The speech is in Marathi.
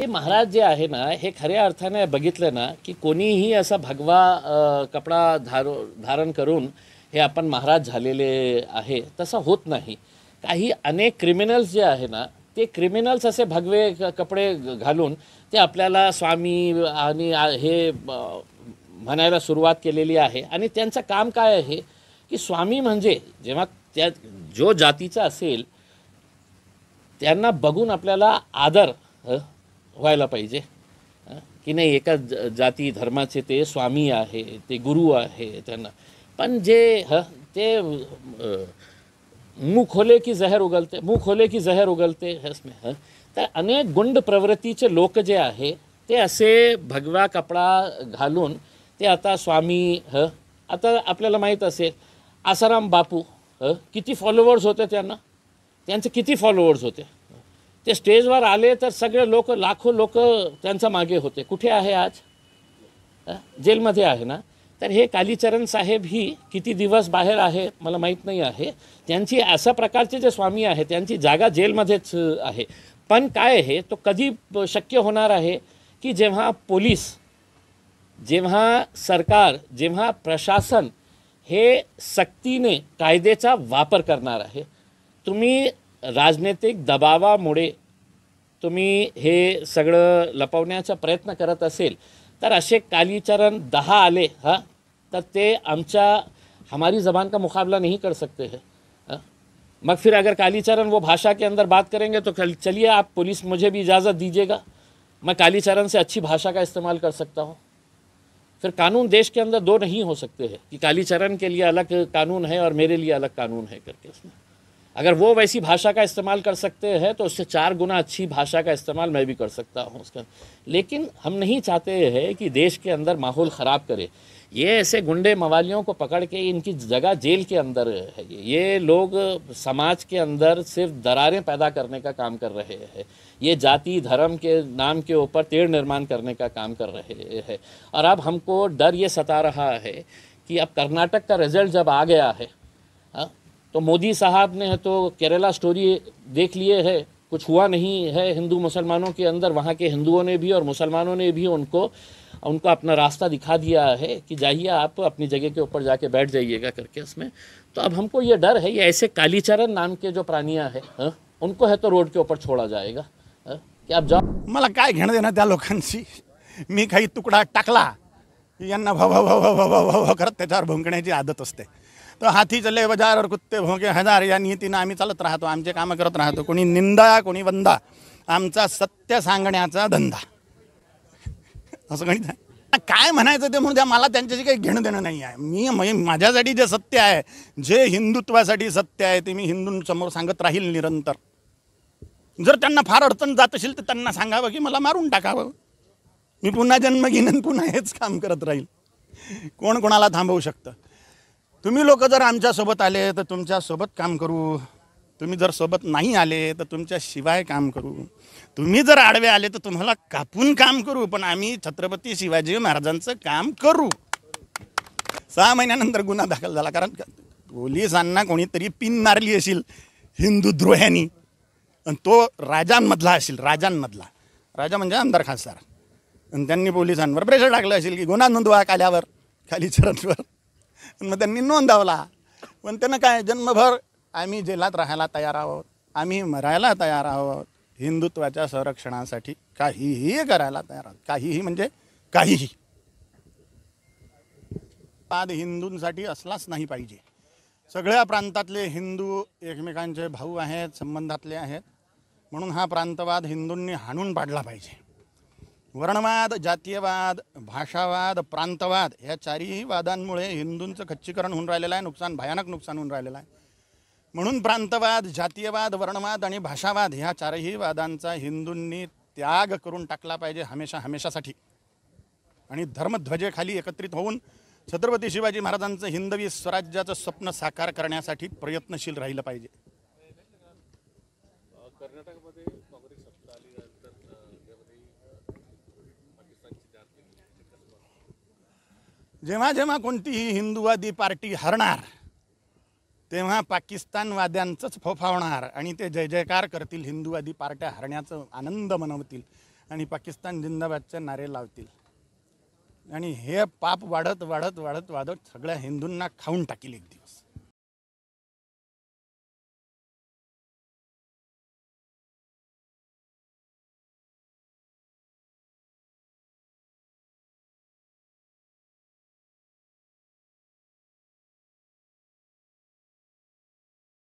हे महाराज जे आहे ना हे खऱ्या अर्थाने बघितलं ना की कोणीही असा भगवा कपडा धार धारण करून हे आपण महाराज झालेले आहे तसं होत नाही काही अनेक क्रिमिनल्स जे आहे ना ते क्रिमिनल्स असे भगवे कपडे घालून ते आपल्याला स्वामी आणि हे म्हणायला सुरुवात केलेली आहे आणि त्यांचं काम काय आहे की स्वामी म्हणजे जेव्हा त्या जो जातीचा असेल त्यांना बघून आपल्याला आदर व्हायला पाहिजे की नाही एका जाती धर्माचे ते स्वामी आहे ते गुरु आहे त्यांना पण जे ह ते मुख खोले की जहर उगलते मुख खोले की जहर उगलते हसमे ह तर अनेक गुंड प्रवृत्तीचे लोक जे आहे ते असे भगवा कपडा घालून ते आता स्वामी ह आता आपल्याला माहीत असेल आसाराम बापू ह किती फॉलोवर्स होते त्यांना त्यांचे किती फॉलोवर्स होते ते स्टेजवर आले तर सगळे लोक लाखो लोक त्यांचा मागे होते कुठे आहे आज जेलमध्ये आहे ना तर हे कालीचरण साहेब ही किती दिवस बाहेर आहे मला माहीत नाही आहे त्यांची अशा प्रकारचे जे स्वामी आहे त्यांची जागा जेलमध्येच आहे पण काय आहे तो कधी शक्य होणार आहे की जेव्हा पोलीस जेव्हा सरकार जेव्हा प्रशासन हे सक्तीने कायद्याचा वापर करणार आहे तुम्ही राजनैतिक दबावामुळे तुम्ही हे लपने का प्रयत्न करत असेल तर अशे कालीचरण दहा आले हाँ तो ते आमच्या हमारी ज़बान का मुकाबला नहीं कर सकते हैं मग फिर अगर कालीचरण वो भाषा के अंदर बात करेंगे तो चलिए आप पुलिस मुझे भी इजाज़त दीजिएगा मैं कालीचरण से अच्छी भाषा का इस्तेमाल कर सकता हूँ फिर कानून देश के अंदर दो नहीं हो सकते हैं कि कालीचरण के लिए अलग कानून है और मेरे लिए अलग कानून है करके उसमें अगर वो वैसी भाषा का इस्तेमाल कर सकते हैं तो उससे चार गुना अच्छी भाषा का इस्तेमाल मैं भी कर सकता हूँ उसका लेकिन हम नहीं चाहते हैं कि देश के अंदर माहौल ख़राब करे ये ऐसे गुंडे मवालियों को पकड़ के इनकी जगह जेल के अंदर है ये लोग समाज के अंदर सिर्फ दरारें पैदा करने का काम कर रहे हैं ये जाति धर्म के नाम के ऊपर तेड़ निर्माण करने का काम कर रहे हैं और अब हमको डर ये सता रहा है कि अब कर्नाटक का रिजल्ट जब आ गया है हाँ, तो मोदी साहब ने तो केरला स्टोरी देख लिए है कुछ हुआ नहीं है हिंदू मुसलमानों के अंदर वहाँ के हिंदुओं ने भी और मुसलमानों ने भी उनको उनको अपना रास्ता दिखा दिया है कि जाइए आप अपनी जगह के ऊपर जाके बैठ जाइएगा करके उसमें तो अब हमको ये डर है ये ऐसे कालीचरण नाम के जो प्राणियाँ है हाँ, उनको है तो रोड के ऊपर छोड़ा जाएगा हाँ, कि आप जाओ मला काय घेणं देणं त्या लोकांशी मी खाई टुकड़ा टाकला यांना भव आदत असते तर हाती चले वजार कुत्ते भोगे हजार या नीतीनं आम्ही चालत राहतो आमचे कामं करत राहतो कोणी निंदा कोणी वंदा आमचा सत्य सांगण्याचा धंदा असं गणित आहे काय म्हणायचं ते म्हणून मला त्यांच्याशी काही घेणं देणं नाही आहे मी माझ्यासाठी जे सत्य आहे जे हिंदुत्वासाठी सत्य आहे ते मी हिंदूंसमोर सांगत राहील निरंतर जर त्यांना फार अडचण जात असेल तर त्यांना सांगावं की मला मारून टाकावं मी पुन्हा जन्म घेईन पुन्हा हेच काम करत राहील कोण कोणाला थांबवू शकतं तुम्ही लोक जर आमच्यासोबत आले तर तुमच्यासोबत काम करू तुम्ही जर सोबत नाही आले तर तुमच्याशिवाय काम करू तुम्ही जर आडवे आले तर तुम्हाला कापून काम करू पण आम्ही छत्रपती शिवाजी महाराजांचं काम करू सहा महिन्यानंतर गुन्हा दाखल झाला कारण पोलिसांना कोणीतरी पिन मारली असेल हिंदू द्रोह्याने आणि तो राजांमधला असेल राजांमधला राजा म्हणजे आमदार खासदार आणि त्यांनी पोलिसांवर प्रेशर टाकलं असेल की गुन्हा नोंदवा काल्यावर खाली चरणवर मग त्यांनी नोंदवला पण त्यांना काय जन्मभर आम्ही जेलात राहायला तयार आहोत आम्ही मरायला तयार आहोत हिंदुत्वाच्या संरक्षणासाठी काहीही करायला तयार आहोत काहीही म्हणजे काहीही पाद हिंदूंसाठी असलाच नाही पाहिजे सगळ्या प्रांतातले हिंदू एकमेकांचे भाऊ आहेत संबंधातले आहेत म्हणून हा प्रांतवाद हिंदूंनी हाणून पाडला पाहिजे वर्णवाद जातीयवाद भाषावाद प्रांतवाद ह्या चारही वादांमुळे हिंदूंचं खच्चीकरण होऊन राहिलेलं आहे नुकसान भयानक नुकसान होऊन राहिलेलं आहे म्हणून प्रांतवाद जातीयवाद वर्णवाद आणि भाषावाद ह्या चारही वादांचा हिंदूंनी त्याग करून टाकला पाहिजे हमेशा हमेशासाठी आणि धर्मध्वजेखाली एकत्रित होऊन छत्रपती शिवाजी महाराजांचं हिंदवी स्वराज्याचं स्वप्न साकार करण्यासाठी प्रयत्नशील राहिलं पाहिजे जेव्हा जेव्हा कोणतीही हिंदूवादी पार्टी हरणार तेव्हा पाकिस्तानवाद्यांचंच फोफावणार आणि ते जय जयकार करतील हिंदूवादी पार्ट्या हरण्याचं आनंद मनवतील आणि पाकिस्तान जिंदाबादचे नारे लावतील आणि हे पाप वाढत वाढत वाढत वाढत सगळ्या हिंदूंना खाऊन टाकील एक दिवस